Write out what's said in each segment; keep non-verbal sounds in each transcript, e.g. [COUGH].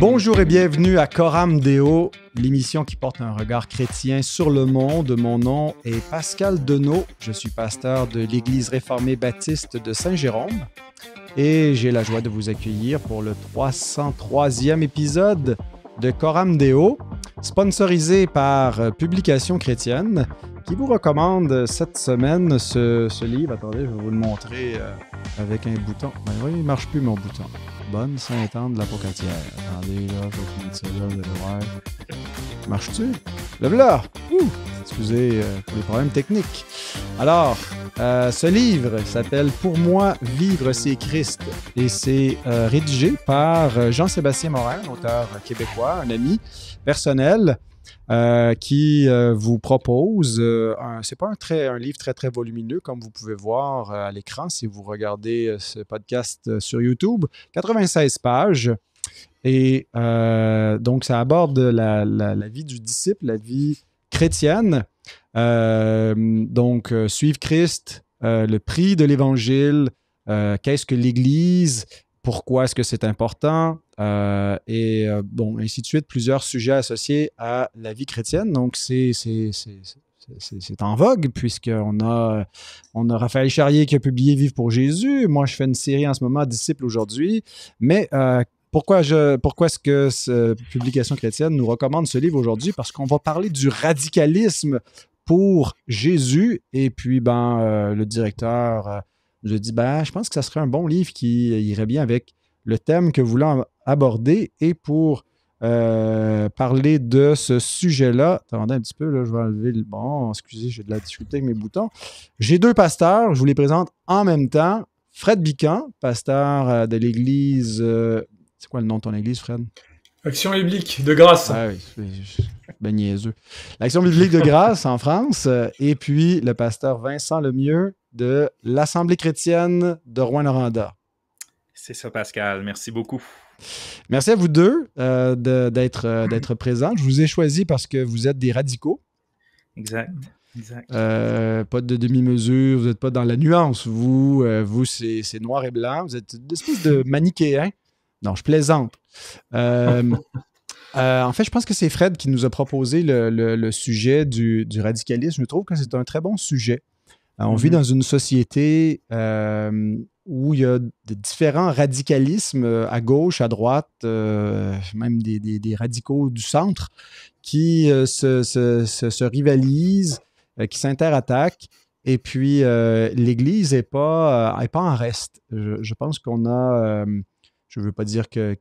Bonjour et bienvenue à Coram Deo, l'émission qui porte un regard chrétien sur le monde. Mon nom est Pascal Denot. je suis pasteur de l'Église réformée baptiste de Saint-Jérôme et j'ai la joie de vous accueillir pour le 303e épisode de Coram Deo, sponsorisé par Publications Chrétienne, qui vous recommande cette semaine ce, livre. Attendez, je vais vous le montrer euh, avec un bouton. Ben il ne marche plus mon bouton. Bonne saint anne de la Pocatière. Attendez, là, je vais prendre ça là, vous voir. Marche-tu? Le Ouh! Excusez euh, pour les problèmes techniques. Alors, euh, ce livre s'appelle Pour moi, vivre, c'est Christ et c'est euh, rédigé par Jean-Sébastien Morin, auteur québécois, un ami personnel. Euh, qui euh, vous propose, euh, c'est pas un, très, un livre très très volumineux comme vous pouvez voir à l'écran si vous regardez ce podcast sur YouTube, 96 pages. Et donc ça aborde la, la, vie du disciple, la vie chrétienne. donc suivre Christ, le prix de l'Évangile, qu'est-ce que l'Église, pourquoi est-ce que c'est important, euh, et euh, bon, ainsi de suite, plusieurs sujets associés à la vie chrétienne. Donc, c'est en vogue, puisqu'on a, on a Raphaël Charrier qui a publié Vivre pour Jésus. Moi, je fais une série en ce moment, Disciples aujourd'hui. Mais euh, pourquoi, je, pourquoi est-ce que cette Publication chrétienne nous recommande ce livre aujourd'hui? Parce qu'on va parler du radicalisme pour Jésus. Et puis, ben, le directeur je dis, ben, je pense que ça serait un bon livre qui irait bien avec le thème que vous voulez aborder et pour euh, parler de ce sujet-là. Attendez un petit peu, là, je vais enlever le. Bon, excusez, j'ai de la difficulté avec mes boutons. J'ai deux pasteurs, je vous les présente en même temps. Fred Bican, pasteur euh, de l'église. Euh, c'est quoi le nom de ton église, Fred Action biblique de grâce. Ah oui, L'Action biblique de grâce en France. Et puis le pasteur Vincent Lemieux, de l'Assemblée chrétienne de Rouen-Noranda. C'est ça, Pascal. Merci beaucoup. Merci à vous deux euh, euh, d'être présents. Je vous ai choisi parce que vous êtes des radicaux. Exact. exact. Euh, pas de demi-mesure, vous n'êtes pas dans la nuance. Vous, vous c'est noir et blanc. Vous êtes une espèce de manichéen. Non, je plaisante. [LAUGHS] en fait, je pense que c'est Fred qui nous a proposé le, sujet du, du radicalisme. Je trouve que c'est un très bon sujet. Euh, on vit mhm. dans une société euh, où il y a différents radicalismes euh, à gauche, à droite, même des, radicaux du centre qui se, rivalisent, qui s'interattaquent. Et puis, l'Église n'est pas, pas en reste. je pense qu'on a je ne veux pas dire que,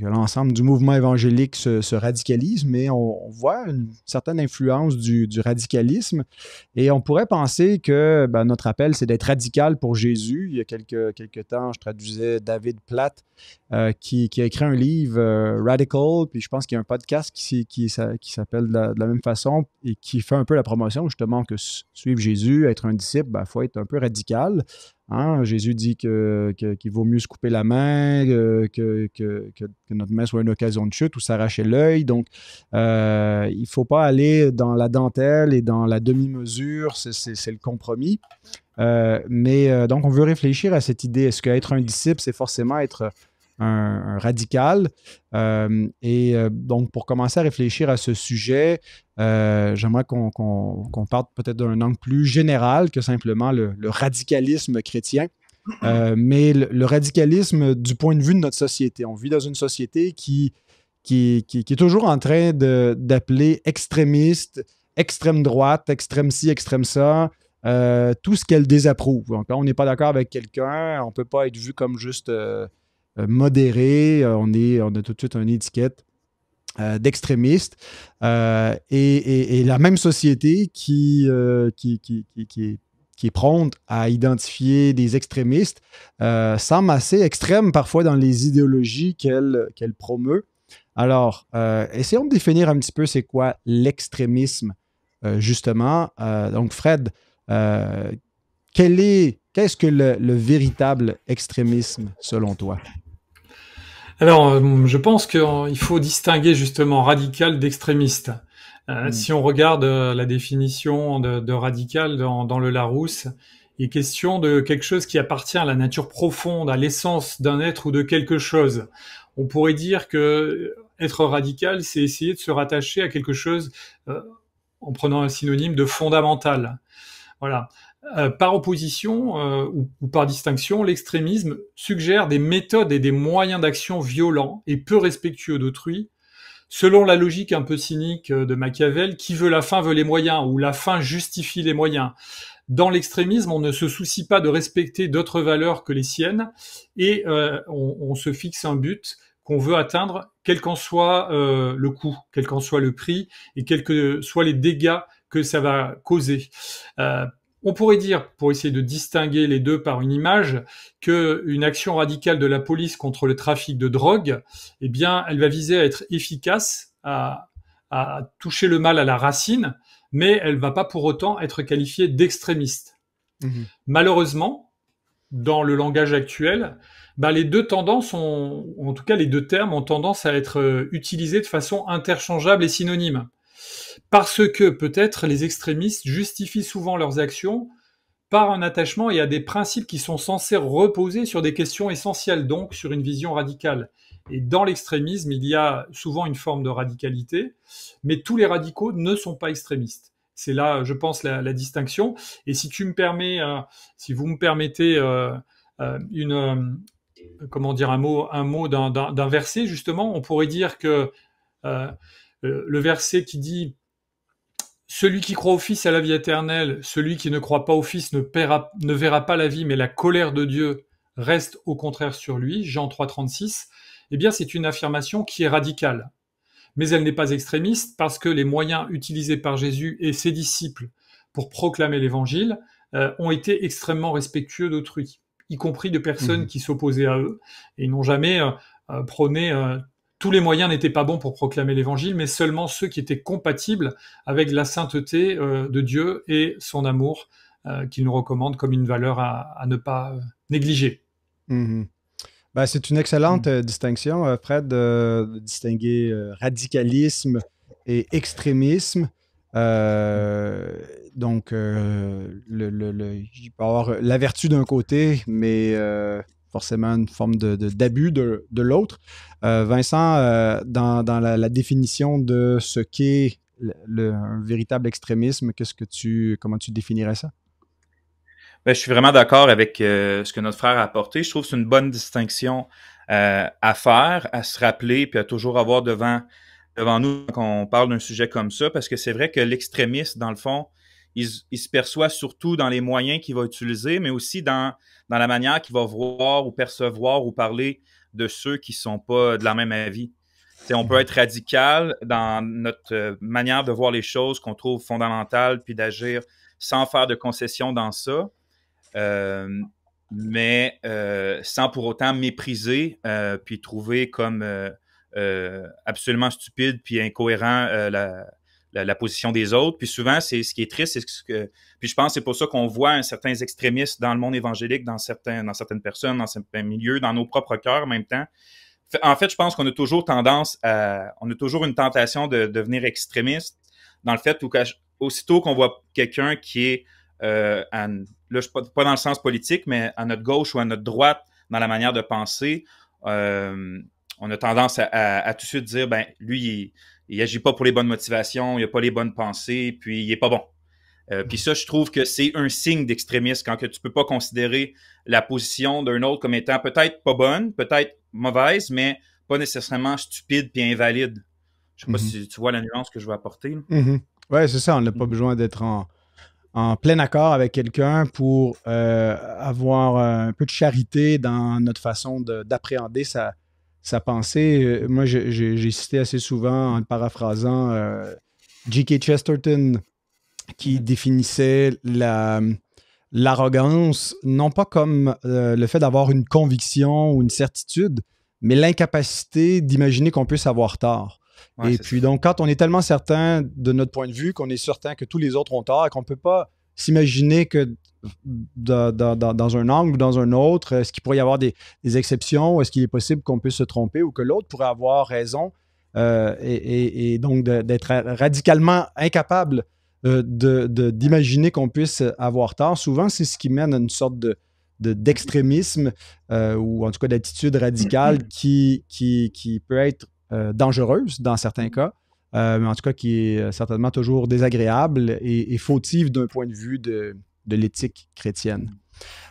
l'ensemble du mouvement évangélique se, radicalise, mais on, voit une certaine influence du, radicalisme. Et on pourrait penser que ben, notre appel, c'est d'être radical pour Jésus. Il y a quelques, quelques temps, je traduisais David Platt, euh, qui, a écrit un livre, euh, Radical, puis je pense qu'il y a un podcast qui, s'appelle de, la même façon et qui fait un peu la promotion, justement, que suivre Jésus, être un disciple, il ben, faut être un peu radical. Hein, Jésus dit qu'il vaut mieux se couper la main, euh, que, que, notre main soit une occasion de chute ou s'arracher l'œil. Donc, euh, il ne faut pas aller dans la dentelle et dans la demi-mesure, c'est, le compromis. Euh, mais donc, on veut réfléchir à cette idée. Est-ce qu'être un disciple, c'est forcément être un, radical. Euh, et euh, donc, pour commencer à réfléchir à ce sujet, euh, j'aimerais qu'on parte peut-être d'un angle plus général que simplement le, radicalisme chrétien. mais le, radicalisme du point de vue de notre société. On vit dans une société qui, qui, est toujours en train d'appeler extrémiste, extrême droite, extrême ci, extrême ça, tout ce qu'elle désapprouve. quand on n'est pas d'accord avec quelqu'un, on ne peut pas être vu comme juste euh, modéré, euh, on, est, on a tout de suite une étiquette euh, d'extrémistes. et, la même société qui, qui, qui, est, pronte à identifier des extrémistes semble assez extrême parfois dans les idéologies qu'elle promeut. Alors, essayons de définir un petit peu c'est quoi l'extrémisme, justement. donc, Fred, qu'est-ce que le véritable extrémisme selon toi? Alors, euh, je pense qu'il euh, faut distinguer justement radical d'extrémiste. Euh, hmm. Si on regarde la définition de, radical dans, le Larousse, il est question de quelque chose qui appartient à la nature profonde, à l'essence d'un être ou de quelque chose. On pourrait dire que être radical, c'est essayer de se rattacher à quelque chose, en prenant un synonyme de fondamental. Voilà. Euh, par opposition euh, ou, par distinction, l'extrémisme suggère des méthodes et des moyens d'action violents et peu respectueux d'autrui, selon la logique un peu cynique euh, de Machiavel, qui veut la fin veut les moyens, ou la fin justifie les moyens. Dans l'extrémisme, on ne se soucie pas de respecter d'autres valeurs que les siennes, et on, on, se fixe un but qu'on veut atteindre, quel qu'en soit le coût, quel qu'en soit le prix, et quels que soient les dégâts que ça va causer. On pourrait dire, pour essayer de distinguer les deux par une image, qu'une action radicale de la police contre le trafic de drogue, eh bien, elle va viser à être efficace, à, toucher le mal à la racine, mais elle va pas pour autant être qualifiée d'extrémiste. Mhm. Malheureusement, dans le langage actuel, bah, les deux tendances ont, en tout cas les deux termes ont tendance à être euh, utilisés de façon interchangeable et synonyme. Parce que peut-être les extrémistes justifient souvent leurs actions par un attachement et à des principes qui sont censés reposer sur des questions essentielles, donc sur une vision radicale. Et dans l'extrémisme, il y a souvent une forme de radicalité, mais tous les radicaux ne sont pas extrémistes. C'est là, je pense, la, distinction. Et si tu me permets, euh, si vous me permettez euh, euh, une, comment dire, un mot, un mot d'un verset, justement, on pourrait dire que euh, le verset qui dit celui qui croit au Fils a la vie éternelle, celui qui ne croit pas au Fils ne, verra pas la vie, mais la colère de Dieu reste au contraire sur lui, Jean 3,36, eh bien c'est une affirmation qui est radicale. Mais elle n'est pas extrémiste parce que les moyens utilisés par Jésus et ses disciples pour proclamer l'Évangile euh, ont été extrêmement respectueux d'autrui, y compris de personnes mhm. qui s'opposaient à eux et n'ont jamais euh, prôné tous les moyens n'étaient pas bons pour proclamer l'évangile, mais seulement ceux qui étaient compatibles avec la sainteté euh, de Dieu et son amour euh, qu'il nous recommande comme une valeur à, ne pas euh, négliger. Mhm. Ben, c'est une excellente mm. distinction, Fred, de, distinguer radicalisme et extrémisme. donc, il peut avoir la vertu d'un côté, mais forcément une forme d'abus de, de, de l'autre. Euh, Vincent, euh, dans, la, définition de ce qu'est un véritable extrémisme, qu'est-ce que tu, comment tu définirais ça? Ben, je suis vraiment d'accord avec euh, ce que notre frère a apporté. Je trouve que c'est une bonne distinction à faire, à se rappeler, puis à toujours avoir devant, devant nous quand on parle d'un sujet comme ça, parce que c'est vrai que l'extrémiste, dans le fond, il, se perçoit surtout dans les moyens qu'il va utiliser, mais aussi dans, dans la manière qu'il va voir ou percevoir ou parler de ceux qui ne sont pas de la même avis. on peut mhm. être radical dans notre manière de voir les choses qu'on trouve fondamentales, puis d'agir sans faire de concessions dans ça, euh, mais euh, sans pour autant mépriser, euh, puis trouver comme absolument stupide, puis incohérent la, la, position des autres. Puis souvent, c'est ce qui est triste, c'est que. Puis je pense que c'est pour ça qu'on voit certains extrémistes dans le monde évangélique, dans certains, dans certaines personnes, dans certains milieux, dans nos propres cœurs en même temps. En fait, je pense qu'on a toujours tendance à. On a toujours une tentation de, devenir extrémiste dans le fait aussitôt qu'on voit quelqu'un qui est. Euh, là je ne pas dans le sens politique, mais à notre gauche ou à notre droite dans la manière de penser, euh, on a tendance à, tout de suite dire, ben lui, il n'agit pas pour les bonnes motivations, il n'a pas les bonnes pensées, puis il n'est pas bon. Euh, puis ça, je trouve que c'est un signe d'extrémisme quand que tu peux pas considérer la position d'un autre comme étant peut-être pas bonne, peut-être mauvaise, mais pas nécessairement stupide puis invalide. Je sais pas mhm. si tu vois la nuance que je veux apporter. Mhm. Oui, c'est ça. On n'a pas mhm. besoin d'être en, plein accord avec quelqu'un pour euh, avoir un peu de charité dans notre façon d'appréhender sa, sa pensée, euh, moi j'ai cité assez souvent en paraphrasant euh, J.K. Chesterton qui définissait l'arrogance non pas comme euh, le fait d'avoir une conviction ou une certitude, mais l'incapacité d'imaginer qu'on puisse avoir tort. et puis donc quand on est tellement certain de notre point de vue qu'on est certain que tous les autres ont tort et qu'on ne peut pas s'imaginer que dans, un angle ou dans un autre, est-ce qu'il pourrait y avoir des, exceptions? Est-ce qu'il est possible qu'on puisse se tromper ou que l'autre pourrait avoir raison euh, et, donc d'être radicalement incapable euh, d'imaginer qu'on puisse avoir tort? Souvent, c'est ce qui mène à une sorte de, d'extrémisme euh, ou en tout cas d'attitude radicale mm-hmm. qui, qui, peut être euh, dangereuse dans certains mm-hmm. cas. Euh, mais en tout cas qui est euh, certainement toujours désagréable et, fautive d'un point de vue de, l'éthique chrétienne.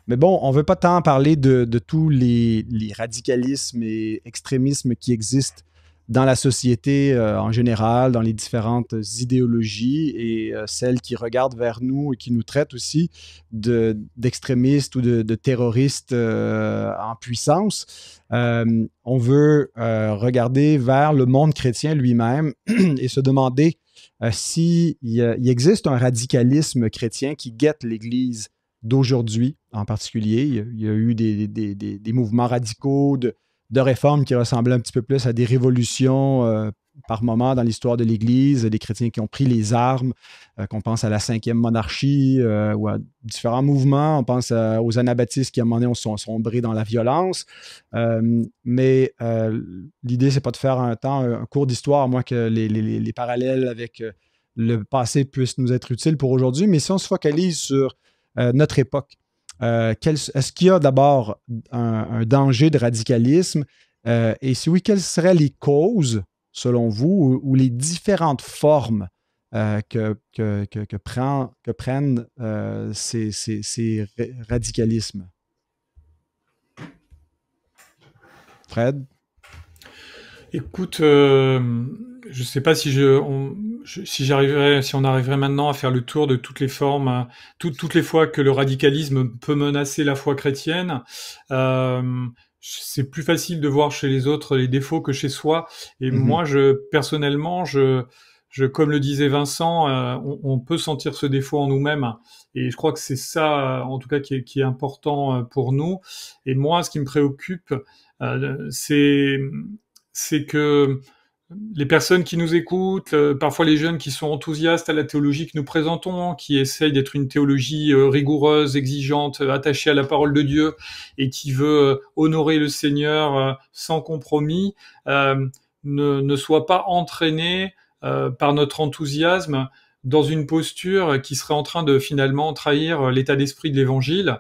Mais bon, on ne veut pas tant parler de, tous les, les, radicalismes et extrémismes qui existent dans la société euh, en général, dans les différentes idéologies et euh, celles qui regardent vers nous et qui nous traitent aussi d'extrémistes ou de, terroristes euh, en puissance. on veut regarder vers le monde chrétien lui-même [CLEARS THROAT] et se demander s'il il existe un radicalisme chrétien qui guette l'Église d'aujourd'hui en particulier. Il y, a, eu des, des mouvements radicaux de de réformes qui ressemblaient un petit peu plus à des révolutions euh, par moment dans l'histoire de l'Église, des chrétiens qui ont pris les armes, euh, qu'on pense à la cinquième monarchie euh, ou à différents mouvements, on pense aux anabaptistes qui à un moment donné sont sombrés dans la violence. mais l'idée, c'est pas de faire un temps, un cours d'histoire, à moins que les, les parallèles avec le passé puissent nous être utiles pour aujourd'hui, mais si on se focalise sur notre époque, euh, est-ce qu'il y a d'abord un, danger de radicalisme? Euh, et si oui, quelles seraient les causes, selon vous, ou, les différentes formes euh, que, prennent ces radicalismes? Fred? Écoute, euh, je sais pas si je, on, si si on arriverait maintenant à faire le tour de toutes les formes, hein, toutes les fois que le radicalisme peut menacer la foi chrétienne. Euh, c'est plus facile de voir chez les autres les défauts que chez soi. Et mhm. moi, je personnellement, je, je, comme le disait Vincent, euh, on, peut sentir ce défaut en nous-mêmes. Et je crois que c'est ça, euh, en tout cas, qui est, important euh, pour nous. Et moi, ce qui me préoccupe, c'est c'est que euh, les personnes qui nous écoutent, euh, parfois les jeunes qui sont enthousiastes à la théologie que nous présentons, qui essayent d'être une théologie euh, rigoureuse, exigeante, attachée à la parole de Dieu et qui veut honorer le Seigneur sans compromis, ne, soient pas entraînés par notre enthousiasme dans une posture qui serait en train de finalement trahir l'état d'esprit de l'Évangile.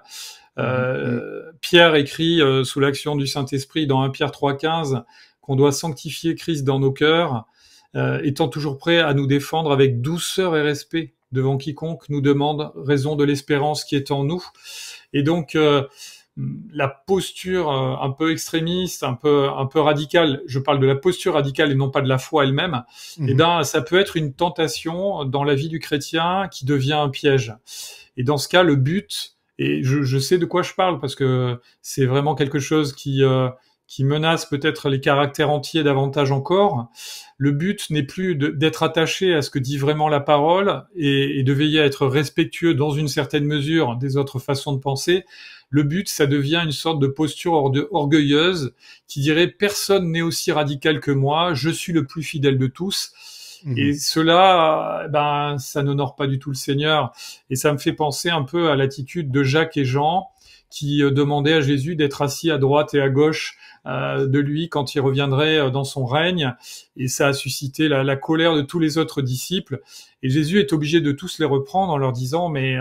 Mmh, mmh. Pierre écrit sous l'action du Saint-Esprit dans 1 Pierre 3.15 qu'on doit sanctifier Christ dans nos cœurs, euh, étant toujours prêt à nous défendre avec douceur et respect devant quiconque nous demande raison de l'espérance qui est en nous. Et donc, euh, la posture euh, un peu extrémiste, un peu un peu radicale, je parle de la posture radicale et non pas de la foi elle-même, mhm. eh ben ça peut être une tentation dans la vie du chrétien qui devient un piège. Et dans ce cas, le but et je, sais de quoi je parle parce que c'est vraiment quelque chose qui euh, qui menace peut-être les caractères entiers davantage encore. Le but n'est plus d'être attaché à ce que dit vraiment la parole et, de veiller à être respectueux dans une certaine mesure des autres façons de penser. Le but, ça devient une sorte de posture orgueilleuse qui dirait personne n'est aussi radical que moi, je suis le plus fidèle de tous. Mmh. Et cela, ben, ça n'honore pas du tout le Seigneur. Et ça me fait penser un peu à l'attitude de Jacques et Jean qui euh, demandait à Jésus d'être assis à droite et à gauche euh, de lui quand il reviendrait euh, dans son règne. Et ça a suscité la, colère de tous les autres disciples. Et Jésus est obligé de tous les reprendre en leur disant, mais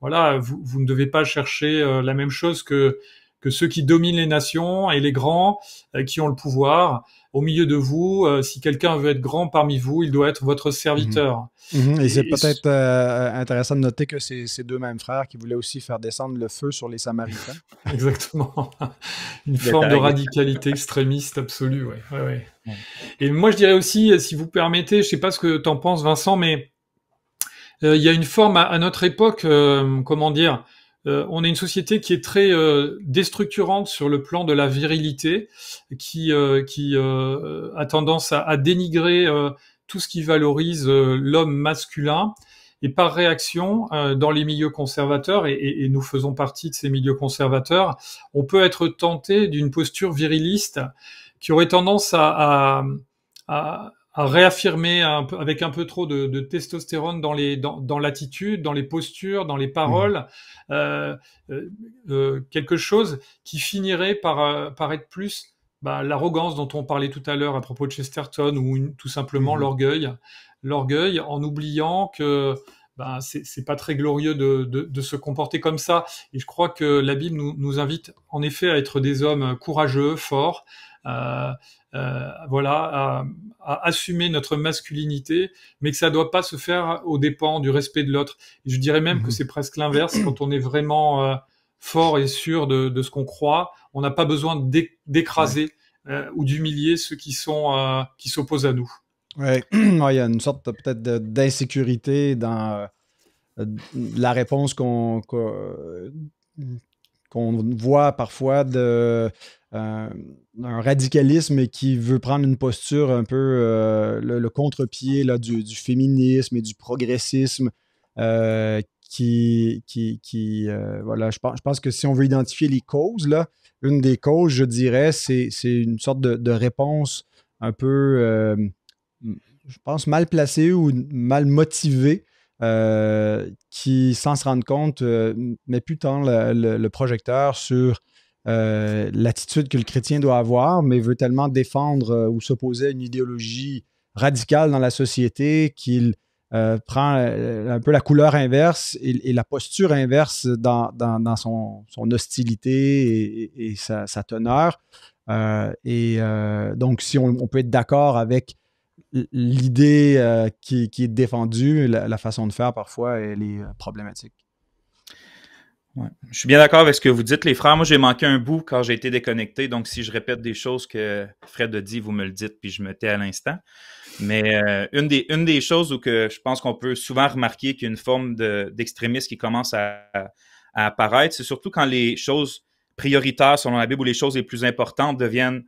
voilà, vous, vous, ne devez pas chercher la même chose que, que ceux qui dominent les nations et les grands qui ont le pouvoir au milieu de vous, euh, si quelqu'un veut être grand parmi vous, il doit être votre serviteur. Mhm. Mhm. Et, c'est peut-être euh, intéressant de noter que c'est ces deux mêmes frères qui voulaient aussi faire descendre le feu sur les Samaritains. [LAUGHS] Exactement. [LAUGHS] Une forme de radicalité extrémiste absolue, ouais. Et moi, je dirais aussi, euh, si vous permettez, je sais pas ce que tu en penses, Vincent, mais il y a une forme à notre époque, comment dire, euh, on est une société qui est très euh, déstructurante sur le plan de la virilité, qui, euh, qui a tendance à, dénigrer tout ce qui valorise l'homme masculin. Et par réaction, dans les milieux conservateurs, et, nous faisons partie de ces milieux conservateurs, on peut être tenté d'une posture viriliste qui aurait tendance à réaffirmer un peu, avec un peu trop de, testostérone dans les dans l'attitude, dans les postures, dans les paroles, mmh. euh, euh, euh, quelque chose qui finirait par, paraître être plus bah, l'arrogance dont on parlait tout à l'heure à propos de Chesterton ou tout simplement mmh. l'orgueil, l'orgueil en oubliant que bah, ce c'est pas très glorieux de, se comporter comme ça. Et je crois que la Bible nous, nous invite en effet à être des hommes courageux, forts, euh, voilà, à, assumer notre masculinité, mais que ça ne doit pas se faire au dépens du respect de l'autre. Je dirais même que mhm. c'est presque l'inverse quand on est vraiment euh, fort et sûr de, ce qu'on croit. On n'a pas besoin d'écraser euh, ou d'humilier ceux qui sont qui s'opposent à nous. [CLEARS THROAT] Ouais. il y a une sorte peut-être d'insécurité dans la réponse qu'on qu'on voit parfois de euh, un radicalisme qui veut prendre une posture un peu euh, le, contre-pied du, féminisme et du progressisme. Euh, qui, je pense, que si on veut identifier les causes, là, une des causes, je dirais, c'est une sorte de, réponse un peu, je pense, mal placée ou mal motivée euh, qui, sans se rendre compte, ne euh, met plus tant le, projecteur sur euh, l'attitude que le chrétien doit avoir, mais veut tellement défendre ou s'opposer à une idéologie radicale dans la société qu'il prend un peu la couleur inverse et, la posture inverse dans, son, hostilité et, sa, teneur. et donc, si on peut être d'accord avec l'idée euh, qui, est défendue, la, façon de faire parfois, elle est euh, problématique. Je suis bien d'accord avec ce que vous dites, les frères. Moi, j'ai manqué un bout quand j'ai été déconnecté. Donc, si je répète des choses que Fred a dit, vous me le dites, puis je me tais à l'instant. Mais euh, une, des, choses où que je pense qu'on peut souvent remarquer qu'il y a une forme d'extrémisme qui commence à, apparaître, c'est surtout quand les choses prioritaires selon la Bible ou les choses les plus importantes deviennent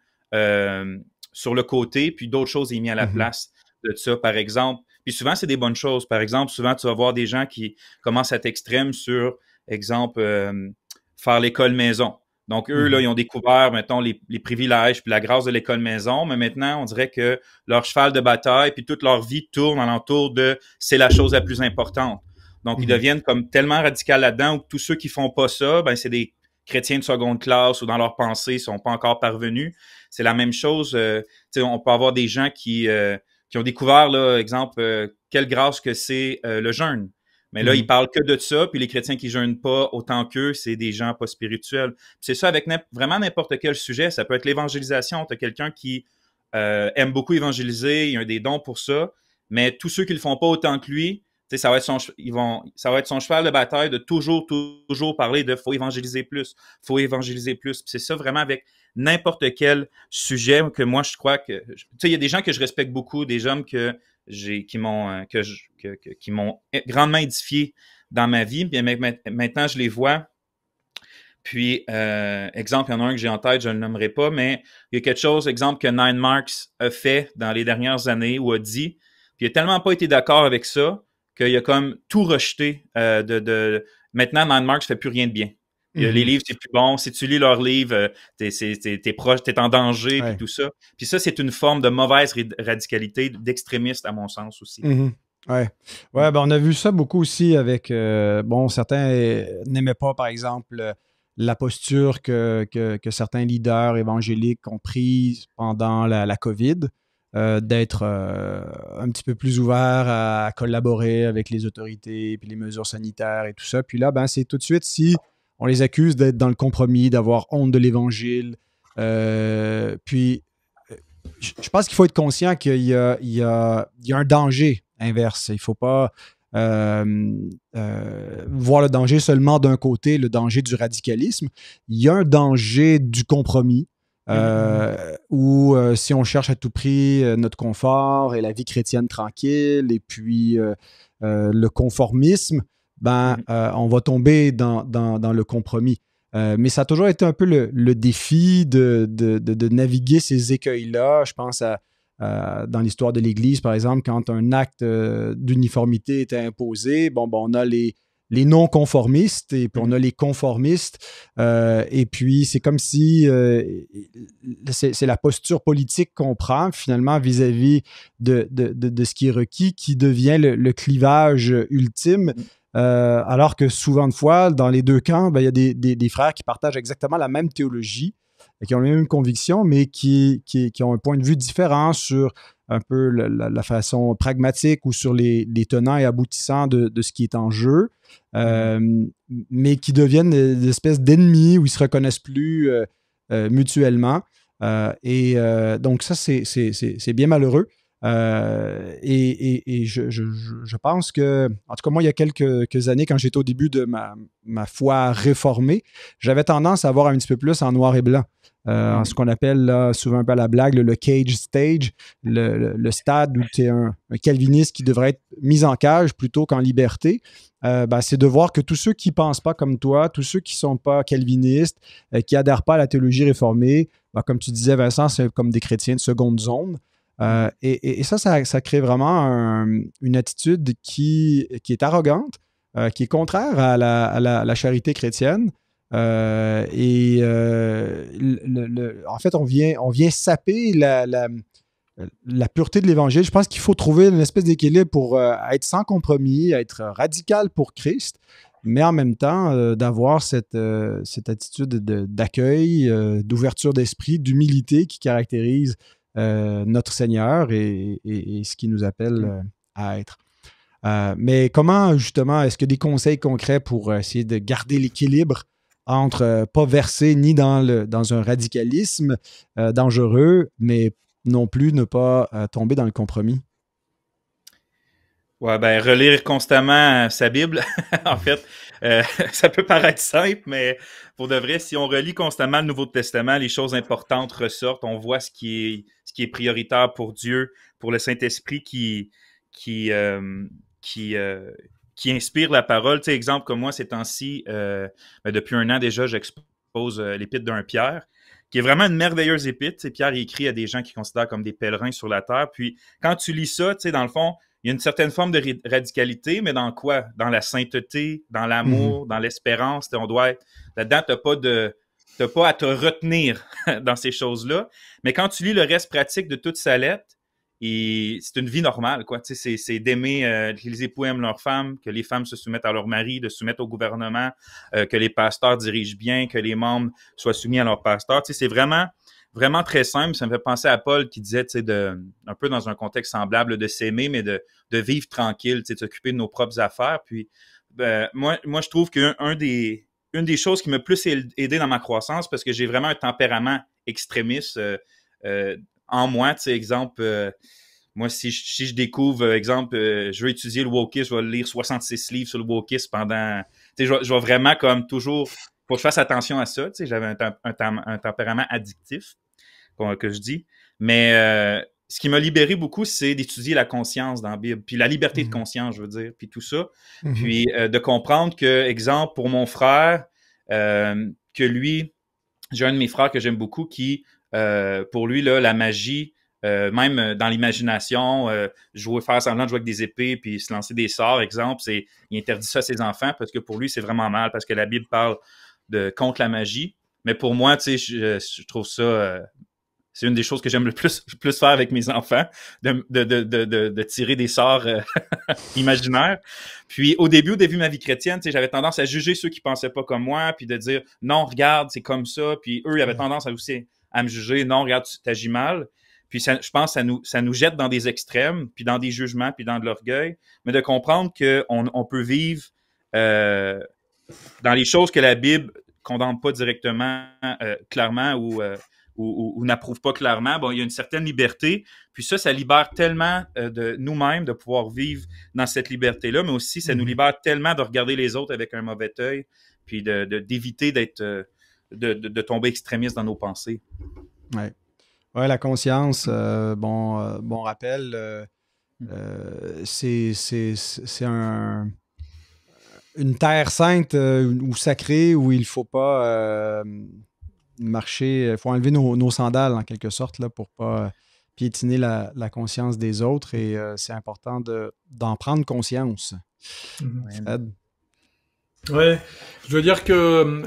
sur le côté, puis d'autres choses est mis à la mhm. place de ça, par exemple. Puis souvent, c'est des bonnes choses. Par exemple, souvent, tu vas voir des gens qui commencent à être extrêmes sur, exemple, euh, faire l'école maison. Donc, eux, là, mhm. ils ont découvert, mettons, les, privilèges puis la grâce de l'école maison, mais maintenant, on dirait que leur cheval de bataille puis toute leur vie tourne alentour de c'est la chose la plus importante. Donc, ils mhm. deviennent comme tellement radical là-dedans que tous ceux qui font pas ça, ben, c'est des chrétiens de seconde classe ou dans leurs ne sont pas encore parvenus. C'est la même chose. Euh, on peut avoir des gens qui, euh, qui ont découvert, là, exemple, euh, quelle grâce que c'est le jeûne. Mais là, mhm. ils ne parlent que de ça, puis les chrétiens qui jeûnent pas autant qu'eux, c'est des gens pas spirituels. C'est ça avec vraiment n'importe quel sujet. Ça peut être l'évangélisation. Tu as quelqu'un qui aime beaucoup évangéliser, il a des dons pour ça, mais tous ceux qui le font pas autant que lui, ça va, être son, ils vont, ça va être son cheval de bataille de toujours, toujours parler de faut évangéliser plus, faut évangéliser plus. C'est ça vraiment avec n'importe quel sujet que moi je crois que. Tu sais, il y a des gens que je respecte beaucoup, des hommes que j'ai qui m'ont euh, que, qui m'ont grandement édifié dans ma vie. Bien, maintenant, je les vois. Puis, euh, exemple, il y en a un que j'ai en tête, je ne le nommerai pas, mais il y a quelque chose, exemple, que Nine Marks a fait dans les dernières années ou a dit. Puis, il n'a tellement pas été d'accord avec ça qu'il a comme tout rejeté euh, de, de, Maintenant, Allemagne je fais plus rien de bien. Les mhm. livres, c'est plus bon. Si tu lis leurs livres, euh, t'es proche, tu es en danger, et tout ça. Puis ça, c'est une forme de mauvaise radicalité, d'extrémiste, à mon sens aussi. Oui, mhm. Ouais. Ben, on a vu ça beaucoup aussi avec. Euh, bon, certains n'aimaient pas, par exemple, la posture que, certains leaders évangéliques ont prise pendant la, la COVID. Euh, d'être euh, un petit peu plus ouvert à collaborer avec les autorités, puis les mesures sanitaires et tout ça. Puis là, ben, c'est tout de suite si on les accuse d'être dans le compromis, d'avoir honte de l'Évangile. Euh, puis, je pense qu'il faut être conscient qu'il y, y, a un danger inverse. Il ne faut pas voir le danger seulement d'un côté, le danger du radicalisme. Il y a un danger du compromis euh, ou euh, si on cherche à tout prix euh, notre confort et la vie chrétienne tranquille et puis euh, le conformisme, ben, mm-hmm. on va tomber dans, le compromis. mais ça a toujours été un peu le, défi de, de, de, naviguer ces écueils-là. Je pense à, dans l'histoire de l'Église, par exemple, quand un acte d'uniformité était imposé, bon, ben, on a les, les non-conformistes et puis on a les conformistes. Euh, et puis c'est comme si euh, c'est la posture politique qu'on prend finalement vis-à-vis de, de, ce qui est requis qui devient le, clivage ultime. Mm. Euh, alors que souvent de fois, dans les deux camps, ben, il y a des, frères qui partagent exactement la même théologie, et qui ont les mêmes convictions, mais qui, qui ont un point de vue différent sur un peu la, façon pragmatique ou sur les, tenants et aboutissants de, ce qui est en jeu, mhm. euh, mais qui deviennent des, espèces d'ennemis où ils ne se reconnaissent plus euh, euh, mutuellement. et donc ça, c'est bien malheureux. Euh, et, je, pense que, en tout cas, moi, il y a quelques, années, quand j'étais au début de ma, foi réformée, j'avais tendance à voir un petit peu plus en noir et blanc. Euh, mm-hmm. ce qu'on appelle souvent un peu à la blague le, cage stage, le, stade où tu es un, calviniste qui devrait être mis en cage plutôt qu'en liberté, euh, ben, c'est de voir que tous ceux qui ne pensent pas comme toi, tous ceux qui ne sont pas calvinistes, qui adhèrent pas à la théologie réformée, ben, comme tu disais Vincent, c'est comme des chrétiens de seconde zone. Euh, et, ça, ça, crée vraiment une attitude qui, est arrogante, euh, qui est contraire à la, charité chrétienne. Euh, et en fait, on vient, on vient saper la, pureté de l'Évangile. Je pense qu'il faut trouver une espèce d'équilibre pour être sans compromis, être radical pour Christ, mais en même temps d'avoir cette, attitude d'accueil, d'ouverture d'esprit, d'humilité qui caractérise euh, notre Seigneur et, ce qui nous appelle mm. euh, à être. Euh, mais comment, justement, est-ce que des conseils concrets pour essayer de garder l'équilibre entre pas verser ni dans, le, dans un radicalisme dangereux, mais non plus ne pas tomber dans le compromis? Ouais, ben, relire constamment euh, sa Bible, [LAUGHS] en fait, euh, [LAUGHS] ça peut paraître simple, mais pour de vrai, si on relit constamment le Nouveau Testament, les choses importantes ressortent. On voit ce qui est, ce qui est prioritaire pour Dieu, pour le Saint-Esprit qui, qui, euh, qui, qui inspire la parole. Tu sais, exemple comme moi, ces temps-ci, ben, depuis un an déjà, j'expose l'épître d'un Pierre qui est vraiment une merveilleuse épître. Pierre écrit à des gens qui considèrent comme des pèlerins sur la terre. Puis quand tu lis ça, tu sais, dans le fond, il y a une certaine forme de radicalité, mais dans quoi? Dans la sainteté, dans l'amour, mhm. dans l'espérance. On doit être là-dedans, tu pas de. pas à te retenir [LAUGHS] dans ces choses-là. Mais quand tu lis le reste pratique de toute sa lettre, c'est une vie normale, quoi. C'est d'aimer que euh, les époux aiment leurs femmes, que les femmes se soumettent à leur mari, de se soumettre au gouvernement, euh, que les pasteurs dirigent bien, que les membres soient soumis à leurs pasteurs. C'est vraiment vraiment très simple. Ça me fait penser à Paul qui disait, tu sais, un peu dans un contexte semblable, de s'aimer, mais de, de, vivre tranquille, tu sais, de s'occuper de nos propres affaires. Puis, ben, moi, moi, je trouve qu'une des, une des choses qui m'a plus aidé dans ma croissance, parce que j'ai vraiment un tempérament extrémiste euh, euh, en moi, tu sais, exemple. Euh, moi, si je, si je découvre, exemple, je vais étudier le wokis, je vais lire 66 livres sur le Wokis pendant. Tu sais, je vais vraiment comme toujours pour que je fasse attention à ça, tu sais, j'avais un, un, tempérament addictif, que je dis. Mais euh, ce qui m'a libéré beaucoup, c'est d'étudier la conscience dans la Bible, puis la liberté de mhm. conscience, je veux dire, puis tout ça. Mhm. Puis euh, de comprendre que, exemple, pour mon frère, euh, que lui, j'ai un de mes frères que j'aime beaucoup qui, pour lui, là, la magie, même dans l'imagination, jouer, faire semblant de jouer avec des épées puis se lancer des sorts, exemple, c'est il interdit ça à ses enfants parce que pour lui c'est vraiment mal parce que la Bible parle de contre la magie. Mais pour moi, tu sais, je, trouve ça. Euh, c'est une des choses que j'aime le plus, [LAUGHS] plus faire avec mes enfants, de, tirer des sorts euh, [LAUGHS] imaginaires. Puis au début, au début de ma vie chrétienne, j'avais tendance à juger ceux qui pensaient pas comme moi, puis de dire non, regarde, c'est comme ça. Puis eux, ils avaient tendance à aussi à me juger, non, regarde, tu agis mal. Puis je pense que ça nous, ça nous jette dans des extrêmes, puis dans des jugements, puis dans de l'orgueil, mais de comprendre qu'on on peut vivre euh, dans les choses que la Bible condamne pas directement, euh, clairement euh, ou, n'approuve pas clairement, bon, il y a une certaine liberté. Puis ça, ça libère tellement euh, de nous-mêmes de pouvoir vivre dans cette liberté-là, mais aussi ça nous mhm. libère tellement de regarder les autres avec un mauvais œil, puis d'éviter de, d'être de, de, tomber extrémiste dans nos pensées. Ouais. la conscience, bon, bon rappel, mmh. c'est un une terre sainte euh, ou sacrée où il ne faut pas euh, marcher, il euh, faut enlever nos, sandales en quelque sorte là, pour ne pas piétiner la, conscience des autres et c'est important d'en prendre conscience. Mhm. ouais je veux dire que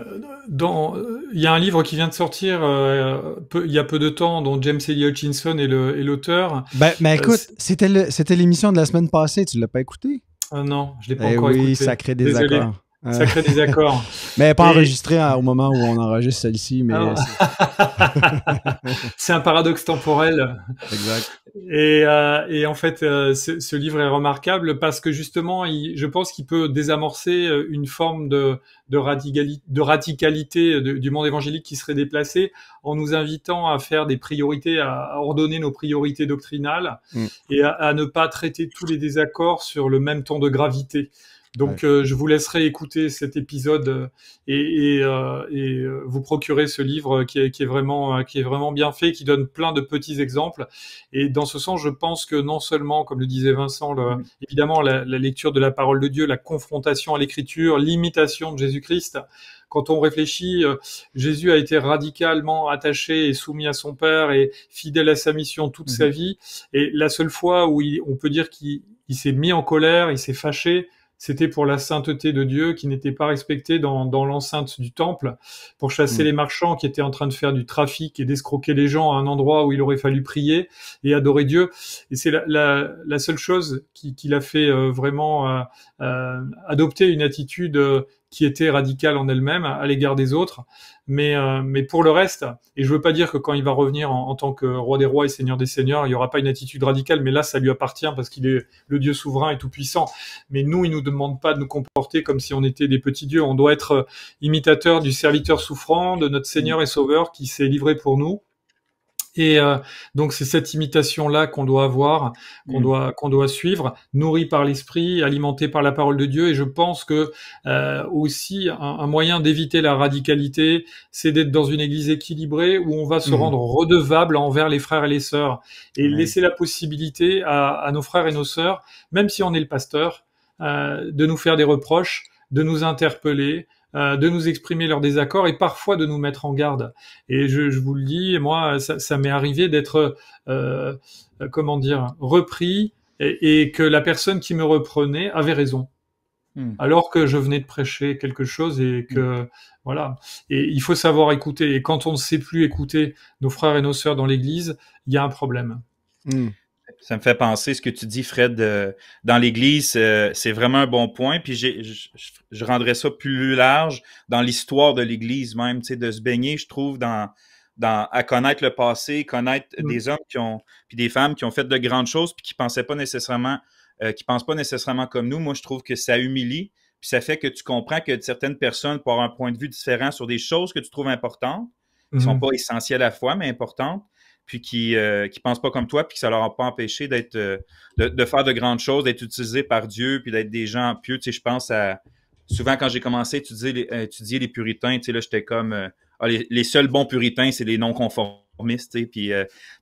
dans il y a un livre qui vient de sortir il y a peu de temps dont James Elliot Hutchinson est l'auteur. Ben, mais écoute, c'était l'émission de la semaine passée, tu l'as pas écouté ah non, je l'ai pas eh encore oui, ça crée des accords. Euh. Sacré désaccord. [LAUGHS] mais pas enregistré hein, au moment où on enregistre celle-ci. Mais ah. euh, [LAUGHS] [LAUGHS] c'est un paradoxe temporel. Exact. Et, euh, en fait, ce, livre est remarquable parce que justement, je pense qu'il peut désamorcer une forme de, de, radicalité du monde évangélique qui serait déplacée en nous invitant à faire des priorités, à ordonner nos priorités doctrinales mm. et à, à ne pas traiter tous les désaccords sur le même ton de gravité. Donc euh, je vous laisserai écouter cet épisode euh, et, euh, vous procurer ce livre qui est, vraiment qui est vraiment bien fait, qui donne plein de petits exemples. Et dans ce sens, je pense que non seulement, comme le disait Vincent, évidemment la, lecture de la parole de Dieu, la confrontation à l'Écriture, l'imitation de Jésus-Christ quand on réfléchit, Jésus a été radicalement attaché et soumis à son Père et fidèle à sa mission toute mmh. sa vie. Et la seule fois où on peut dire qu'il s'est mis en colère, il s'est fâché, c'était pour la sainteté de Dieu qui n'était pas respectée dans, l'enceinte du temple, pour chasser mm. les marchands qui étaient en train de faire du trafic et d'escroquer les gens à un endroit où il aurait fallu prier et adorer Dieu. Et c'est la, seule chose qui, qui l'a fait euh, vraiment euh, euh, adopter une attitude qui était radicale en elle-même à l'égard des autres. Mais, euh, mais pour le reste, et je veux pas dire que quand il va revenir en, tant que roi des rois et seigneur des seigneurs, il n'y aura pas une attitude radicale, mais là, ça lui appartient parce qu'il est le Dieu souverain et tout-puissant. Mais nous, il nous demande pas de nous comporter comme si on était des petits dieux. On doit être euh, imitateur du serviteur souffrant, de notre Seigneur et Sauveur qui s'est livré pour nous et euh, donc c'est cette imitation là qu'on doit avoir, qu'on mm. doit qu'on doit suivre, nourrie par l'esprit, alimentée par la parole de Dieu. Et je pense que euh, aussi un, moyen d'éviter la radicalité, c'est d'être dans une église équilibrée où on va se mm. rendre redevable envers les frères et les sœurs et laisser la possibilité à, nos frères et nos sœurs, même si on est le pasteur, euh, de nous faire des reproches, de nous interpeller, euh, de nous exprimer leurs désaccords et parfois de nous mettre en garde. Et je, vous le dis, moi, ça, m'est arrivé d'être, euh, comment dire, repris et, que la personne qui me reprenait avait raison. Hmm. Alors que je venais de prêcher quelque chose et que hmm. voilà. Et il faut savoir écouter. Et quand on ne sait plus écouter nos frères et nos sœurs dans l'Église, il y a un problème. Hmm. Ça me fait penser ce que tu dis, Fred, euh, dans l'Église, euh, c'est vraiment un bon point. Puis je, rendrais ça plus large dans l'histoire de l'Église même, tu sais, de se baigner, je trouve, à connaître le passé, connaître mm. des hommes qui ont, puis des femmes qui ont fait de grandes choses, puis qui pensaient pas nécessairement, euh, qui pensent pas nécessairement comme nous. Moi, je trouve que ça humilie, puis ça fait que tu comprends que certaines personnes pour avoir un point de vue différent sur des choses que tu trouves importantes, qui ne sont mm-hmm. pas essentielles à la fois, mais importantes puis qui ne euh, qui pensent pas comme toi, puis que ça leur a pas empêché d'être euh, de, faire de grandes choses, d'être utilisés par Dieu, puis d'être des gens pieux. Tu sais, je pense à souvent quand j'ai commencé à étudier, les, puritains, tu sais, là, j'étais comme euh, ah, les, seuls bons puritains, c'est les non-conformistes. Tu puis,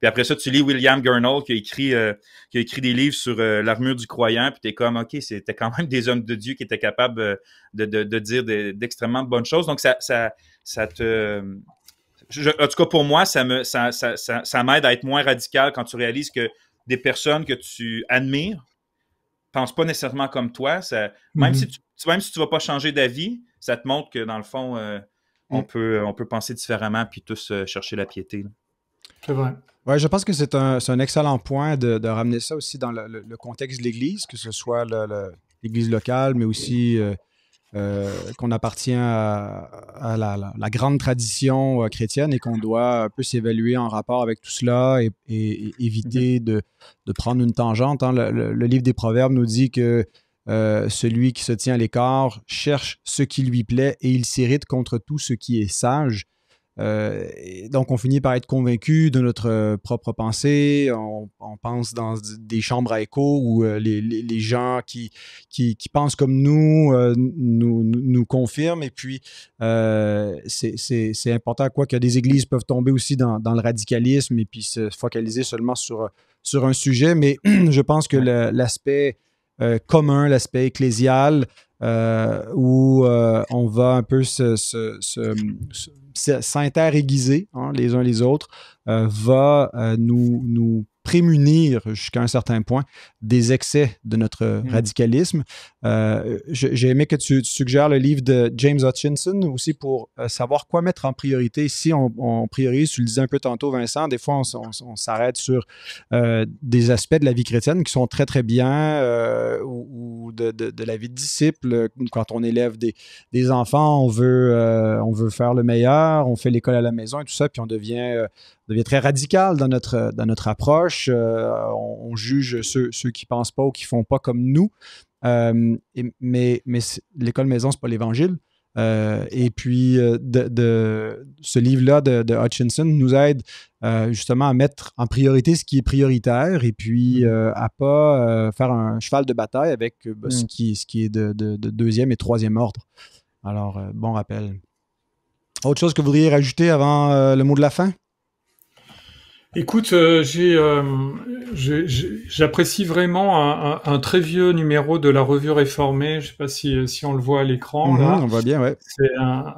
après ça, tu lis William Gurnall qui a écrit, qui écrit des livres sur l'armure du croyant, puis t'es comme, OK, c'était quand même [LAUGHS] des hommes de Dieu qui étaient capables de, dire d'extrêmement de, bonnes choses. Donc, ça, ça, ça te en tout cas, pour moi, ça me ça, m'aide à être moins radical quand tu réalises que des personnes que tu admires ne pensent pas nécessairement comme toi. Ça, même, mhm. si tu, même si tu vas pas changer d'avis, ça te montre que dans le fond, euh, on, mm. peut, on peut penser différemment puis tous euh, chercher la piété. C'est vrai. Oui, je pense que c'est un, excellent point de, ramener ça aussi dans le, contexte de l'Église, que ce soit l'Église locale, mais aussi euh, euh, qu'on appartient à, la, grande tradition euh, chrétienne et qu'on doit un peu s'évaluer en rapport avec tout cela et, éviter mhm. de, prendre une tangente. Hein. Le, livre des Proverbes nous dit que euh, celui qui se tient à l'écart cherche ce qui lui plaît et il s'irrite contre tout ce qui est sage. Euh, donc, on finit par être convaincu de notre euh, propre pensée. On, pense dans des chambres à écho où euh, les, gens qui, qui, pensent comme nous nous, confirment. Et puis, c'est important, quoi que des églises peuvent tomber aussi dans, le radicalisme et puis se focaliser seulement sur, sur un sujet. Mais [CLEARS THROAT] je pense que l'aspect euh, commun, l'aspect ecclésial, euh, où euh, on va un peu se, se, s'inter-aiguiser hein, les uns les autres, va nous, nous prémunir jusqu'à un certain point des excès de notre hmm. radicalisme. Euh, j'ai aimé que tu, suggères le livre de James Hutchinson aussi pour euh, savoir quoi mettre en priorité. Si on, priorise, tu le disais un peu tantôt, Vincent, des fois on, s'arrête sur euh, des aspects de la vie chrétienne qui sont très très bien ou, de, la vie de disciple. Quand on élève des, des enfants, on veut, on veut faire le meilleur, on fait l'école à la maison et tout ça, puis on devient devient très radical dans notre, dans notre approche. Euh, on, juge ceux, qui ne pensent pas ou qui ne font pas comme nous. Euh, mais mais l'école maison, ce n'est pas l'évangile. Euh, et puis, de, ce livre-là de, Hutchinson nous aide justement à mettre en priorité ce qui est prioritaire et puis mm. à ne pas faire un cheval de bataille avec ben, ce, mm. qui, ce qui est de, de, deuxième et troisième ordre. Alors, bon rappel. Autre chose que vous voudriez rajouter avant le mot de la fin? Écoute, euh, euh, j'apprécie vraiment un, très vieux numéro de la Revue Réformée. Je ne sais pas si, euh, si on le voit à l'écran. Mhm, on voit bien, ouais.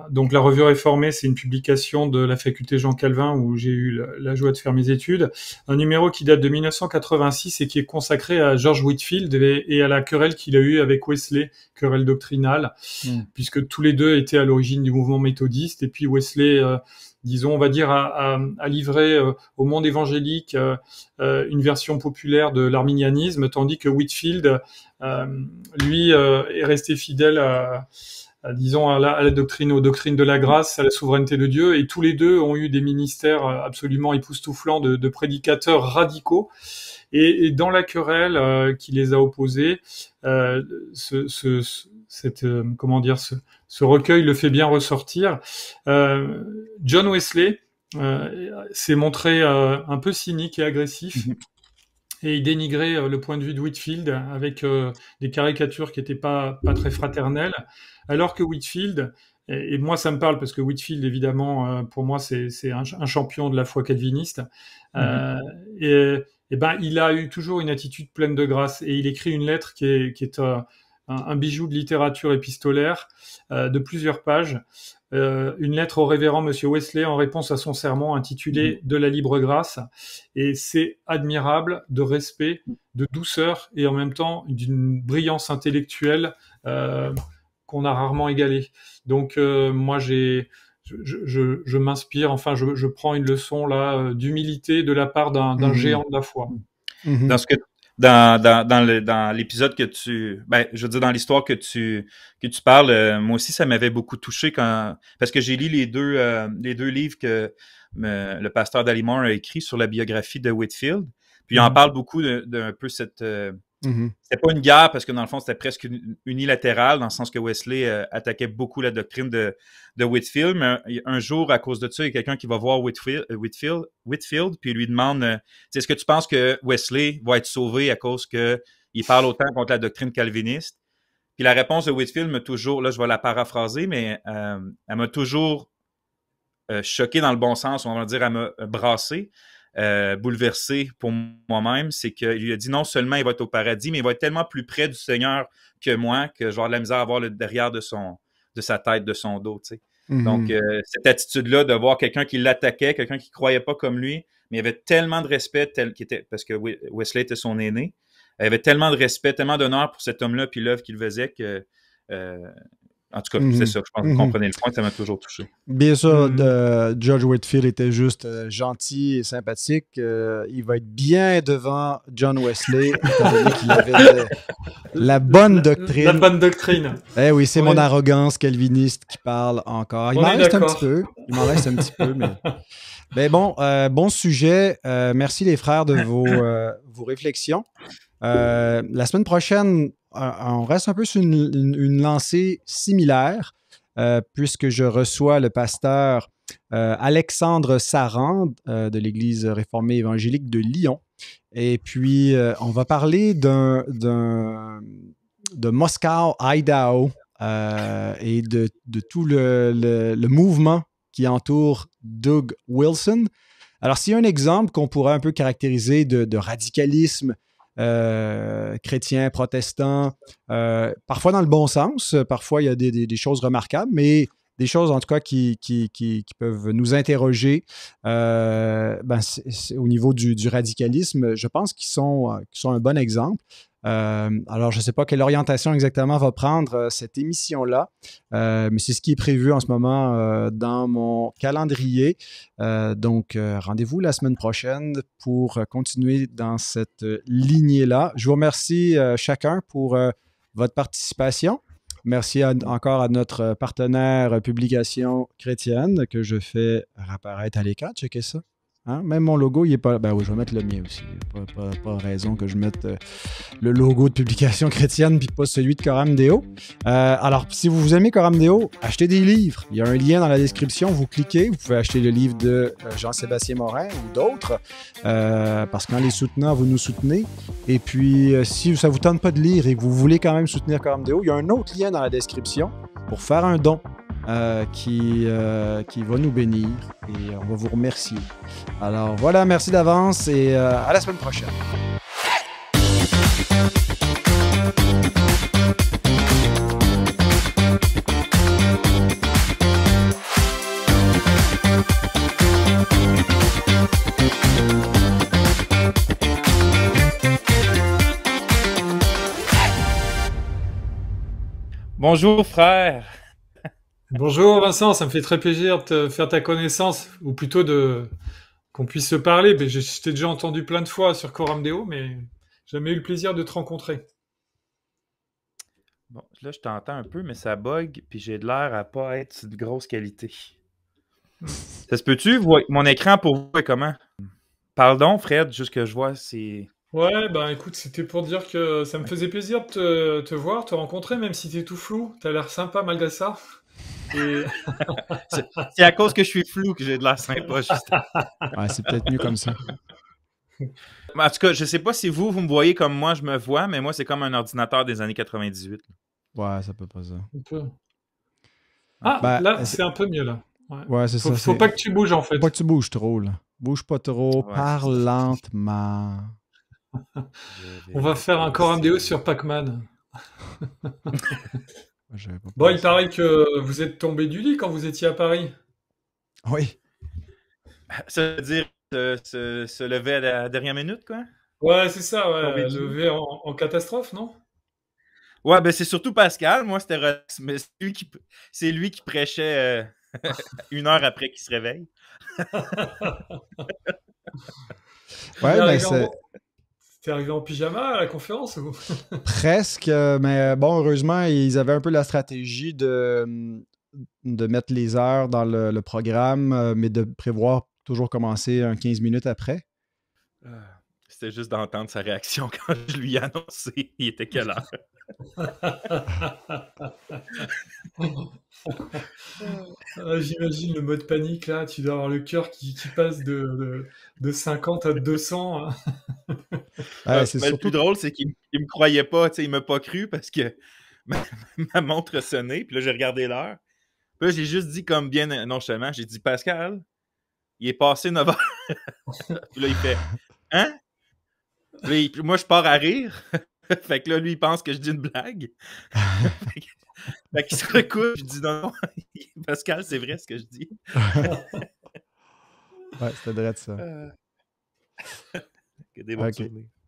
donc la Revue Réformée, c'est une publication de la faculté Jean Calvin où j'ai eu la, joie de faire mes études. Un numéro qui date de 1986 et qui est consacré à George Whitfield et, à la querelle qu'il a eue avec Wesley, querelle doctrinale, mhm. puisque tous les deux étaient à l'origine du mouvement méthodiste. Et puis Wesley disons, on va dire, à, à, livrer euh, au monde évangélique euh, euh, une version populaire de l'arminianisme, tandis que Whitfield, lui, est resté fidèle à, disons, à la, doctrine, aux doctrines de la grâce, à la souveraineté de Dieu, et tous les deux ont eu des ministères absolument époustouflants de, prédicateurs radicaux. Et, dans la querelle qui les a opposés, ce, cette, comment dire, ce, ce recueil le fait bien ressortir. Euh, John Wesley euh, s'est montré euh, un peu cynique et agressif. Mhm. Et il dénigrait le point de vue de Whitfield avec des caricatures qui n'étaient pas, pas très fraternelles. Alors que Whitfield, et, moi ça me parle parce que Whitfield, évidemment, pour moi, c'est un, champion de la foi calviniste. Mhm. et, ben, il a eu toujours une attitude pleine de grâce. Et il écrit une lettre qui qui est un, bijou de littérature épistolaire euh, de plusieurs pages, euh, une lettre au révérend Monsieur Wesley en réponse à son serment intitulé mm. De la libre grâce. Et c'est admirable de respect, de douceur et en même temps d'une brillance intellectuelle euh, qu'on a rarement égalée. Donc moi j'ai je, m'inspire, enfin, je, prends une leçon là d'humilité de la part d'un mm-hmm. géant de la foi. Dans mm-hmm dans, dans, dans l'épisode que tu. Ben, je veux dire, dans l'histoire que tu, que tu parles, euh, moi aussi, ça m'avait beaucoup touché quand. Parce que j'ai lu les deux, euh, les deux livres que le pasteur Dalimore a écrit sur la biographie de Whitfield. Puis il en mm-hmm. parle beaucoup d'un peu cette. Euh, Mm-hmm. c'est pas une guerre parce que dans le fond, c'était presque unilatéral, dans le sens que Wesley euh, attaquait beaucoup la doctrine de, de Whitfield. Mais un, jour, à cause de ça, il y a quelqu'un qui va voir Whitfield, euh, Whitfield, Whitfield puis lui demande euh, Est-ce que tu penses que Wesley va être sauvé à cause qu'il parle autant contre la doctrine calviniste Puis la réponse de Whitfield m'a toujours, là, je vais la paraphraser, mais elle m'a toujours choqué dans le bon sens, on va dire, elle m'a brassé. Euh, bouleversé pour moi-même, c'est qu'il lui a dit non seulement il va être au paradis, mais il va être tellement plus près du Seigneur que moi que je vais avoir de la misère à voir le derrière de, son, de sa tête, de son dos. Tu sais. Mhm. Donc, euh, cette attitude-là de voir quelqu'un qui l'attaquait, quelqu'un qui ne croyait pas comme lui, mais il avait tellement de respect, tel qu'il était, parce que Wesley était son aîné, il avait tellement de respect, tellement d'honneur pour cet homme-là puis l'œuvre qu'il faisait que. Euh, en tout cas, mhm. c'est ça, je pense que vous mhm. comprenez le point, ça m'a toujours touché. Bien sûr, mhm. George Whitfield était juste euh, gentil et sympathique. Euh, il va être bien devant John Wesley, [LAUGHS] qu'il avait la bonne doctrine. La, bonne doctrine. Eh oui, c'est mon arrogance calviniste qui parle encore. Il m'en reste un petit peu, il m'en reste un petit peu, mais... mais [LAUGHS] ben bon, euh, bon sujet. merci les frères de [LAUGHS] vos, vos réflexions. la semaine prochaine, euh, on reste un peu sur une, lancée similaire, euh, puisque je reçois le pasteur euh, Alexandre Sarand de l'Église réformée évangélique de Lyon. Et puis, on va parler de Moscow, Idaho, et de, tout le, mouvement qui entoure Doug Wilson. Alors, s'il y a un exemple qu'on pourrait un peu caractériser de radicalisme, euh, chrétiens, protestants, euh, parfois dans le bon sens, parfois il y a des, choses remarquables, mais des choses en tout cas qui, qui, peuvent nous interroger euh, ben, au niveau du, radicalisme, je pense qu'ils sont, sont un bon exemple. Euh, alors, je ne sais pas quelle orientation exactement va prendre euh, cette émission-là, euh, mais c'est ce qui est prévu en ce moment dans mon calendrier. donc, rendez-vous la semaine prochaine pour continuer dans cette lignée-là. Je vous remercie chacun pour votre participation. Merci encore à notre partenaire Publication Chrétienne que je fais réapparaître à l'écran. Checkez ça. Hein? Même mon logo, il est pas. Ben oui, je vais mettre le mien aussi. Pas, pas, pas raison que je mette euh, le logo de publication [LAUGHS] chrétienne puis pas celui de Coram euh, alors, si vous aimez Coram Deo, achetez des livres. Il y a un lien dans la description. Vous cliquez, vous pouvez acheter le livre de euh, Jean-Sébastien Morin ou d'autres. parce qu'en les soutenant, vous nous soutenez. Et puis, si ça vous tente pas de lire et que vous voulez quand même soutenir Coram Deo, il y a un autre lien dans la description pour faire un don. Euh, qui, euh, qui va nous bénir et on va vous remercier. Alors voilà, merci d'avance et euh, à la semaine prochaine. Bonjour frère. Bonjour Vincent, ça me fait très plaisir de faire ta connaissance, ou plutôt de qu'on puisse se parler. Mais je t'ai déjà entendu plein de fois sur Coramdeo, mais jamais eu le plaisir de te rencontrer. Bon, là je t'entends un peu, mais ça bug, puis j'ai de l'air à pas être de grosse qualité. Hmm. ça se peut-tu? Mon écran pour vous est comment? Pardon, Fred, juste que je vois, c'est. Ouais, ben écoute, c'était pour dire que ça me faisait plaisir de te, te voir, te rencontrer, même si t'es tout flou. T'as l'air sympa malgré ça. [LAUGHS] c'est à cause que je suis flou que j'ai de la sympa. [LAUGHS] c'est peut-être mieux comme ça. En tout cas, je sais pas si vous, vous me voyez comme moi, je me vois, mais moi, c'est comme un ordinateur des années 98. Ouais, ça peut pas ça. Ah, ah ben, là, euh, c'est un peu mieux, là. Ouais, Faut, pas que tu bouges, en fait. Faut pas que tu bouges trop, là. Bouge pas trop, parle lentement. [LAUGHS] On va faire encore un déo sur Pac-Man. Bon, il paraît que vous êtes tombé du lit quand vous étiez à Paris. Oui. Ça veut dire euh, se, lever à la dernière minute, quoi? Ouais, c'est ça, ouais. Lever en, catastrophe, non? Ouais, ben c'est surtout Pascal, moi, c'était mais c'est lui qui, c'est lui qui prêchait euh, [LAUGHS] une heure après qu'il se réveille. [LAUGHS] ouais, ben, c'est. T'es arrivé en pyjama à la conférence ou... [LAUGHS] Presque, euh, mais euh, bon, heureusement, ils avaient un peu la stratégie de, mm, de mettre les heures dans le, programme, euh, mais de prévoir toujours commencer un 15 minutes après. C'était juste d'entendre sa réaction [LAUGHS] quand je lui ai annoncé il était quelle heure. Ah, j'imagine le mode panique là, tu dois avoir le cœur qui, passe de, 50 à 200. Hein. Ah, ben, le plus drôle, c'est qu'il me croyait pas, il m'a pas cru parce que [LAUGHS] ma, montre sonnait, puis là j'ai regardé l'heure. Puis là j'ai juste dit comme bien euh, non seulement j'ai dit Pascal, il est passé 9 h [LAUGHS] puis là il fait Hein? moi je pars à rire. [LAUGHS] fait que là, lui, il pense que je dis une blague. [LAUGHS] fait, qu'il se recouche, je dis non, [LAUGHS] Pascal, c'est vrai ce que je dis. ouais, c'était drôle ça. que euh. des bonnes ah,